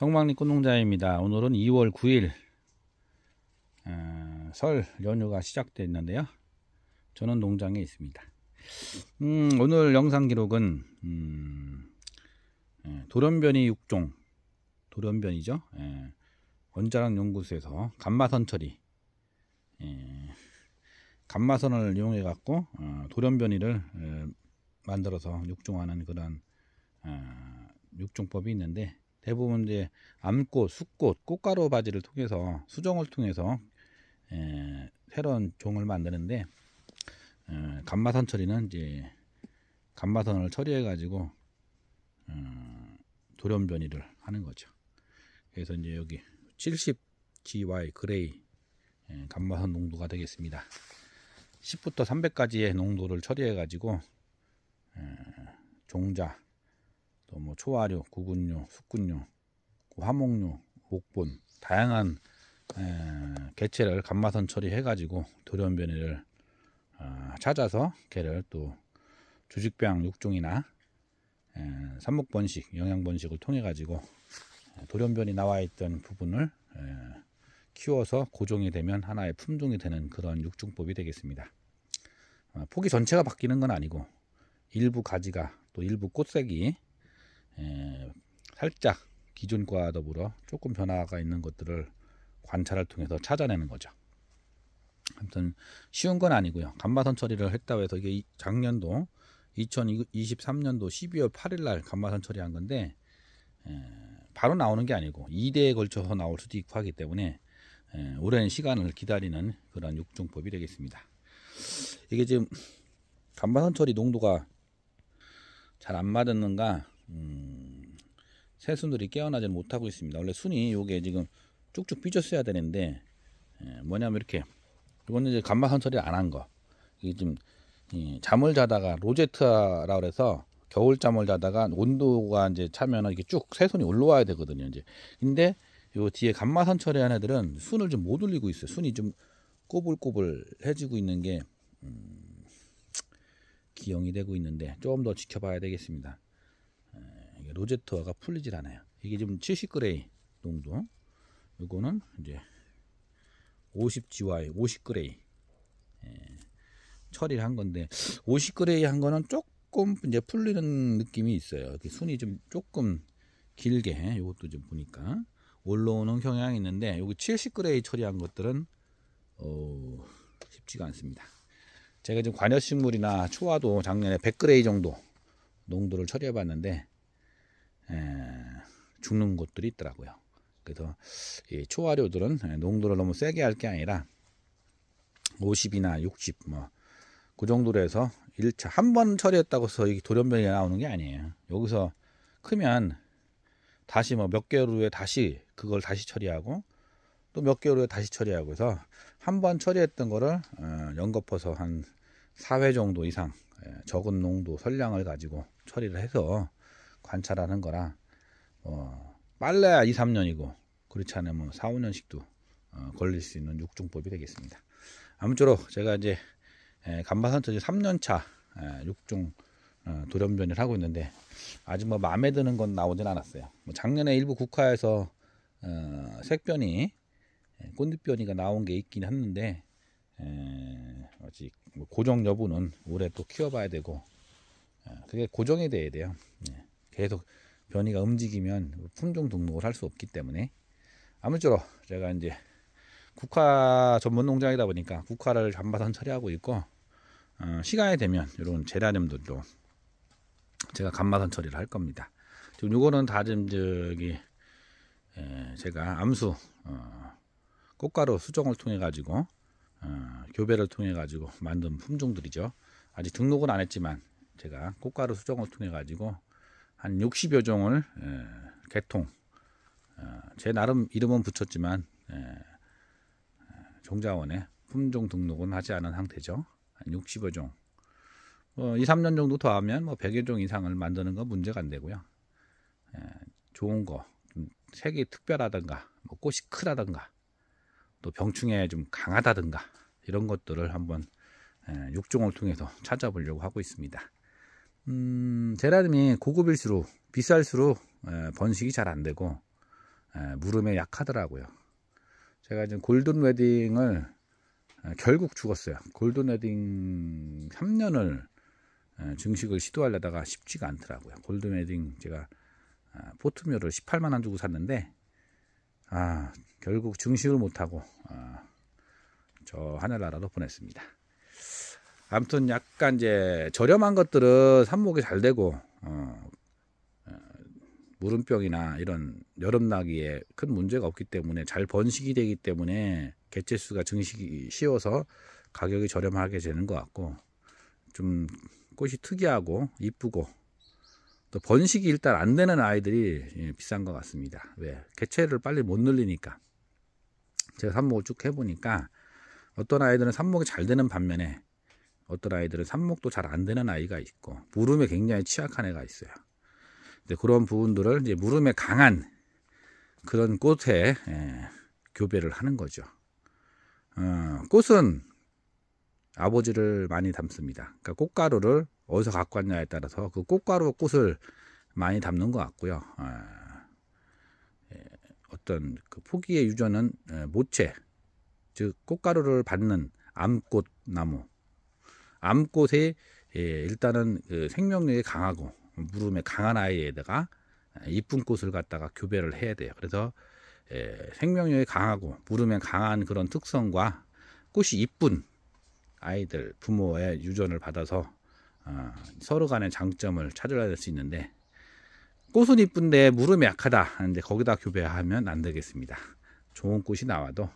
성막리 꽃농장입니다 오늘은 2월 9일 어, 설 연휴가 시작됐는데요. 저는 농장에 있습니다. 음, 오늘 영상 기록은 음, 예, 돌연변이 6종 돌연변이죠. 예, 원자랑 연구소에서 감마선 처리 예, 감마선을 이용해 갖고 어, 돌연변이를 예, 만들어서 육종하는 그런 어, 육종법이 있는데 대부분 이제 암꽃, 숫꽃, 꽃가루 바지를 통해서 수정을 통해서 에, 새로운 종을 만드는데 에, 어, 감마선 처리는 이제 감마선을 처리해 가지고 어, 돌연 변이를 하는 거죠. 그래서 이제 여기 70GY 그레이 에, 감마선 농도가 되겠습니다. 10부터 300까지의 농도를 처리해 가지고 종자 또뭐 초화류, 구근류, 숙근류, 화목류, 목본 다양한 에, 개체를 감마선 처리해가지고 돌연변이를 어, 아, 찾아서 개를 또 주식병 육종이나 삽목번식 영양번식을 통해가지고 돌연변이 나와있던 부분을 에, 키워서 고종이 되면 하나의 품종이 되는 그런 육종법이 되겠습니다. 어, 포기 전체가 바뀌는 건 아니고 일부 가지가 또 일부 꽃색이 예, 살짝 기존과 더불어 조금 변화가 있는 것들을 관찰을 통해서 찾아내는 거죠. 아무튼 쉬운 건 아니고요. 감마선 처리를 했다고 해서 이게 작년도 2023년도 12월 8일 날 감마선 처리한 건데 예, 바로 나오는 게 아니고 2대에 걸쳐서 나올 수도 있고 하기 때문에 에, 예, 오랜 시간을 기다리는 그런 육종법이 되겠습니다. 이게 지금 감마선 처리 농도가 잘 안 맞았는가 새순들이 깨어나지 못하고 있습니다. 원래 순이 요게 지금 쭉쭉 삐졌어야 되는데 예, 뭐냐면 이렇게 이거는 이제 감마 선처리를 안한 거. 이게 지금 잠을 자다가 로제트라 그래서 겨울 잠을 자다가 온도가 이제 차면 이렇게 쭉 새순이 올라와야 되거든요. 이제 근데 요 뒤에 감마선 처리한 애들은 순을 좀 못 올리고 있어요. 순이 좀 꼬불꼬불해지고 있는 게 음, 기형이 되고 있는데 조금 더 지켜봐야 되겠습니다. 로제트화가 풀리질 않아요. 이게 지금 70그레이 농도. 요거는 이제 50GY, 50그레이. 예, 처리를 한 건데 50그레이 한 거는 조금 이제 풀리는 느낌이 있어요. 이렇게 순이 좀 조금 길게 예, 요것도 좀 보니까 올라오는 경향이 있는데 여기 70그레이 처리한 것들은 어, 쉽지가 않습니다. 제가 지금 관여식물이나 초화도 작년에 100그레이 정도 농도를 처리해 봤는데 예, 죽는 곳들이 있더라고요. 그래서 이 초화료들은 농도를 너무 세게 할 게 아니라 50이나 60 뭐 그 정도로 해서 1차 한 번 처리했다고 해서 이게 돌연변이 나오는 게 아니에요. 여기서 크면 다시 뭐 몇 개월 후에 다시 그걸 다시 처리하고 또 몇 개월 후에 다시 처리하고 해서 한 번 처리했던 거를 어, 연거퍼서 한 4회 정도 이상 예, 적은 농도 선량을 가지고 처리를 해서 관찰하는 거라 어, 빨라야 2, 3년이고 그렇지 않으면 4, 뭐 5년씩도 어, 걸릴 수 있는 육종법이 되겠습니다. 아무쪼록 제가 이제 간바산토지 3년차 육종 어, 돌연변이를 하고 있는데 아직 뭐 마음에 드는 건 나오진 않았어요. 뭐 작년에 일부 국화에서 어, 색변이 꼰대변이가 나온 게 있긴 했는데 에, 아직 뭐 고정 여부는 올해 또 키워봐야 되고 에, 그게 고정이 돼야 돼요. 예. 계속 변이가 움직이면 품종 등록을 할 수 없기 때문에 아무쪼록 제가 이제 국화 전문 농장이다 보니까 국화를 잔바선 처리하고 있고 어, 시간이 되면 이런 제라늄들도 제가 감마선 처리를 할 겁니다. 지금 요거는 다 지금 저기 에, 제가 암수 어, 꽃가루 수정을 통해 가지고 어, 교배를 통해 가지고 만든 품종들이죠. 아직 등록은 안 했지만 제가 꽃가루 수정을 통해 가지고 한 60여 종을 예, 개통 어, 제 나름 이름은 붙였지만 예, 예, 종자원에 품종 등록은 하지 않은 상태죠. 한 60여 종. 뭐 2, 3년 정도 더 하면 뭐 100여 종 이상을 만드는 건 문제가 안 되고요. 좋은 거, 색이 특별하든가, 뭐 꽃이 크다든가, 또 병충해 좀 강하다든가 이런 것들을 한번 육종을 통해서 찾아보려고 하고 있습니다. 음, 제라늄이 고급일수록 비쌀수록 에, 예, 번식이 잘 안되고 예, 물음에 약하더라고요 제가 지금 골든 웨딩을 에, 예, 결국 죽었어요 골든 웨딩 3년을 에, 증식을 시도하려다가 쉽지가 않더라고요 골든 웨딩 제가 아, 포트묘를 18만원 주고 샀는데 아 결국 증식을 못하고 아, 저 하늘나라로 보냈습니다 아무튼 약간 이제 저렴한 것들은 삽목이 잘 되고 어, 무름병이나 어, 이런 여름나기에 큰 문제가 없기 때문에 잘 번식이 되기 때문에 개체수가 증식이 쉬워서 가격이 저렴하게 되는 것 같고 좀 꽃이 특이하고 이쁘고 또 번식이 일단 안 되는 아이들이 예, 비싼 것 같습니다. 왜? 개체를 빨리 못 늘리니까. 제가 삽목을 쭉 해보니까 어떤 아이들은 삽목이 잘 되는 반면에 어떤 아이들은 삽목도 잘 안 되는 아이가 있고 물음에 굉장히 취약한 애가 있어요. 그런 부분들을 이제 물음에 강한 그런 꽃에 예, 교배를 하는 거죠. 어, 꽃은 아버지를 많이 담습니다. 그러니까 꽃가루를 어디서 갖고 왔냐에 따라서 그 꽃가루 꽃을 많이 담는 것 같고요. 어, 예, 떤그 포기의 유전은 예, 모체, 즉 꽃가루를 받는 암꽃 나무 암꽃에 예, 일단은 그 생명력이 강하고 물음에 강한 아이에다가 이쁜 꽃을 갖다가 교배를 해야 돼요. 그래서 예, 생명력이 강하고 물음에 강한 그런 특성과 꽃이 이쁜 아이들 부모의 유전을 받아서 어, 서로 간의 장점을 찾아야 될 수 있는데 꽃은 이쁜데 물음이 약하다 하는데 거기다 교배하면 안 되겠습니다. 좋은 꽃이 나와도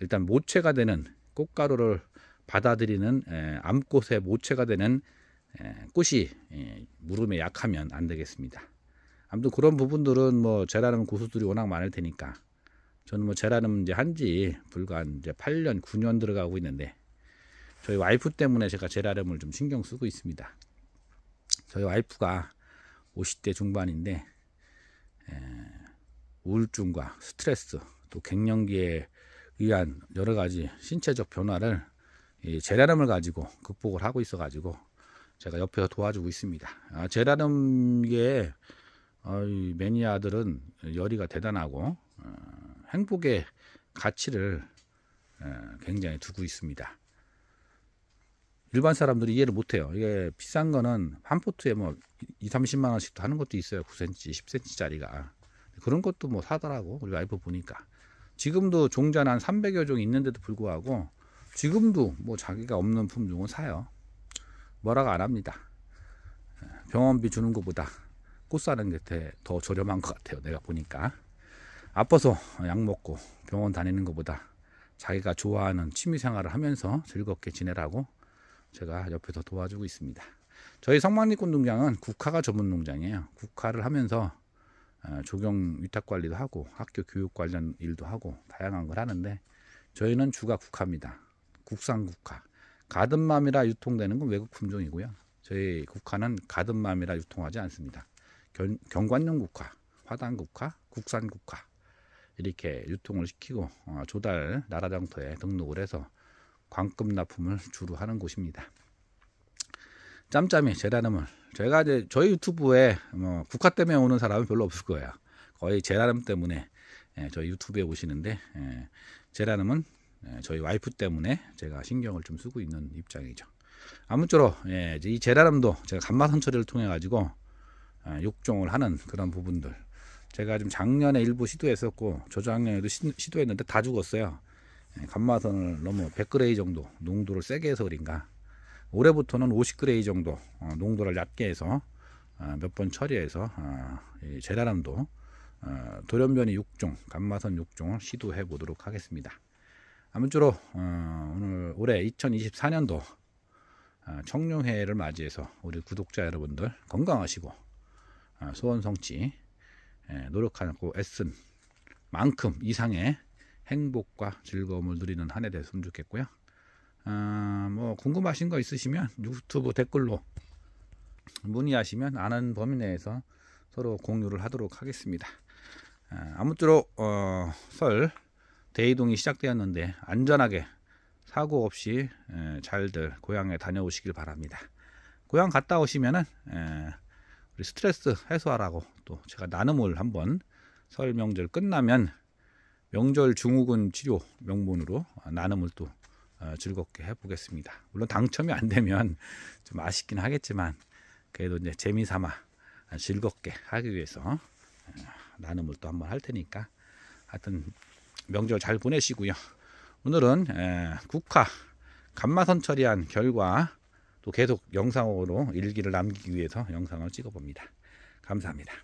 일단 모체가 되는 꽃가루를 받아들이는 암꽃의 모체가 되는 꽃이 무릎에 약하면 안 되겠습니다. 아무튼 그런 부분들은 뭐 제라늄 고수들이 워낙 많을 테니까 저는 뭐 제라늄 이제 한지 불과 이제 8년 9년 들어가고 있는데 저희 와이프 때문에 제가 제라늄을 좀 신경 쓰고 있습니다. 저희 와이프가 50대 중반인데 에, 우울증과 스트레스 또 갱년기에 의한 여러 가지 신체적 변화를 제라늄을 가지고 극복을 하고 있어 가지고 제가 옆에서 도와주고 있습니다. 아, 제라늄 어, 이어 매니아들은 열의가 대단하고 어, 행복의 가치를 어, 굉장히 두고 있습니다. 일반 사람들이 이해를 못해요. 이게 비싼 거는 한 포트에 뭐 2, 30만 원씩도 하는 것도 있어요. 9cm, 10cm 짜리가 그런 것도 뭐 사더라고 우리 와이프 보니까 지금도 종자는 한 300여 종 있는데도 불구하고 지금도 뭐 자기가 없는 품종을 사요. 뭐라고 안 합니다. 병원비 주는 것보다 꽃 사는 게 더 저렴한 것 같아요. 내가 보니까. 아파서 약 먹고 병원 다니는 것보다 자기가 좋아하는 취미 생활을 하면서 즐겁게 지내라고 제가 옆에서 도와주고 있습니다. 저희 성만리꽃 농장은 국화가 전문 농장이에요. 국화를 하면서 어, 조경 위탁 관리도 하고 학교 교육 관련 일도 하고 다양한 걸 하는데 저희는 주가 국화입니다. 국산 국화. 가든맘이라 유통되는 건 외국 품종이고요. 저희 국화는 가든맘이라 유통하지 않습니다. 견, 경관용 국화, 화단 국화, 국산 국화 이렇게 유통을 시키고 어, 조달 나라 장터에 등록을 해서 광급 납품을 주로 하는 곳입니다. 짬짬이 제라늄을 제가 이제 저희 유튜브에 뭐 국화 때문에 오는 사람은 별로 없을 거예요. 거의 제라늄 때문에 예, 저희 유튜브에 오시는데 제라늄은 예, 예, 저희 와이프 때문에 제가 신경을 좀 쓰고 있는 입장이죠. 아무쪼록 예, 이 제라름도 제가 감마선 처리를 통해 가지고 육종을 아, 하는 그런 부분들 제가 좀 작년에 일부 시도했었고 저작년에도 시, 도했는데다 죽었어요. 예, 감마선을 너무 100그레이 정도 농도를 세게 해서 그린가 올해부터는 50그레이 정도 어, 농도를 얕게 해서 아, 몇번 처리해서 제라람도 아, 돌연변이 육종 감마선 육종을 시도해 보도록 하겠습니다. 아무쪼록 어, 오늘 올해 2024년도 아, 청룡회를 맞이해서 우리 구독자 여러분들 건강하시고 아, 소원 성취 예, 노력하고 애쓴 만큼 이상의 행복과 즐거움을 누리는 한해 됐으면 좋겠고요. 어, 뭐 궁금하신 거 있으시면 유튜브 댓글로 문의하시면 아는 범위 내에서 서로 공유를 하도록 하겠습니다. 어, 아무쪼록 어, 설 대이동이 시작되었는데 안전하게 사고 없이 잘들 고향에 다녀오시길 바랍니다. 고향 갔다 오시면은 우리 스트레스 해소하라고 또 제가 나눔을 한번 설 명절 끝나면 명절 증후군 치료 명분으로 나눔을 또 어, 즐겁게 해보겠습니다. 물론 당첨이 안 되면 좀 아쉽긴 하겠지만 그래도 이제 재미삼아 즐겁게 하기 위해서 나눔을 또 한번 할 테니까 하여튼 명절 잘 보내시고요. 오늘은 국화 감마선 처리한 결과 또 계속 영상으로 일기를 남기기 위해서 영상을 찍어봅니다. 감사합니다.